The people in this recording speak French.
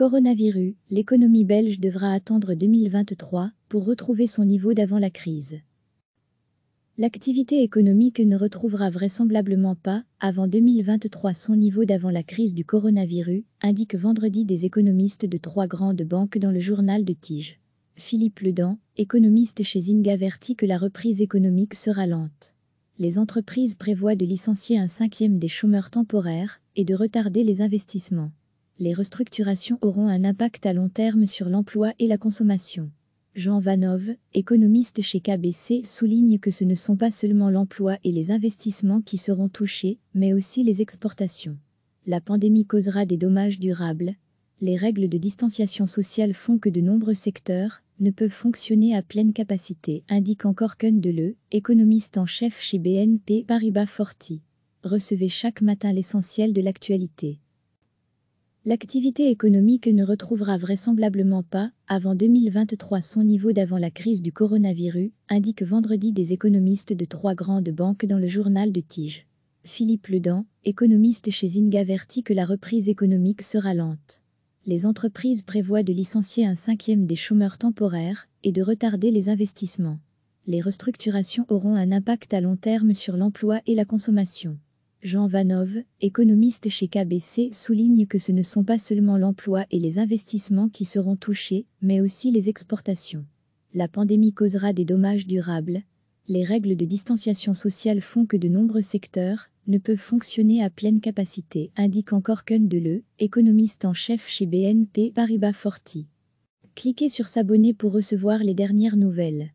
Coronavirus, l'économie belge devra attendre 2023 pour retrouver son niveau d'avant la crise. L'activité économique ne retrouvera vraisemblablement pas, avant 2023, son niveau d'avant la crise du coronavirus, indique vendredi des économistes de trois grandes banques dans le journal de Tige. Philippe Ledan, économiste chez ING, avertit que la reprise économique sera lente. Les entreprises prévoient de licencier un cinquième des chômeurs temporaires et de retarder les investissements les restructurations auront un impact à long terme sur l'emploi et la consommation. Jean Vanov, économiste chez KBC, souligne que ce ne sont pas seulement l'emploi et les investissements qui seront touchés, mais aussi les exportations. La pandémie causera des dommages durables. Les règles de distanciation sociale font que de nombreux secteurs ne peuvent fonctionner à pleine capacité, indique encore Ken économiste en chef chez BNP Paribas Forti. Recevez chaque matin l'essentiel de l'actualité l'activité économique ne retrouvera vraisemblablement pas, avant 2023, son niveau d'avant la crise du coronavirus, indique vendredi des économistes de trois grandes banques dans le journal de Tige. Philippe Ledan, économiste chez Inga, avertit que la reprise économique sera lente. Les entreprises prévoient de licencier un cinquième des chômeurs temporaires et de retarder les investissements. Les restructurations auront un impact à long terme sur l'emploi et la consommation. Jean Vanov, économiste chez KBC, souligne que ce ne sont pas seulement l'emploi et les investissements qui seront touchés, mais aussi les exportations. La pandémie causera des dommages durables. Les règles de distanciation sociale font que de nombreux secteurs ne peuvent fonctionner à pleine capacité, indique encore Ken Deleu, économiste en chef chez BNP Paribas Forti. Cliquez sur s'abonner pour recevoir les dernières nouvelles.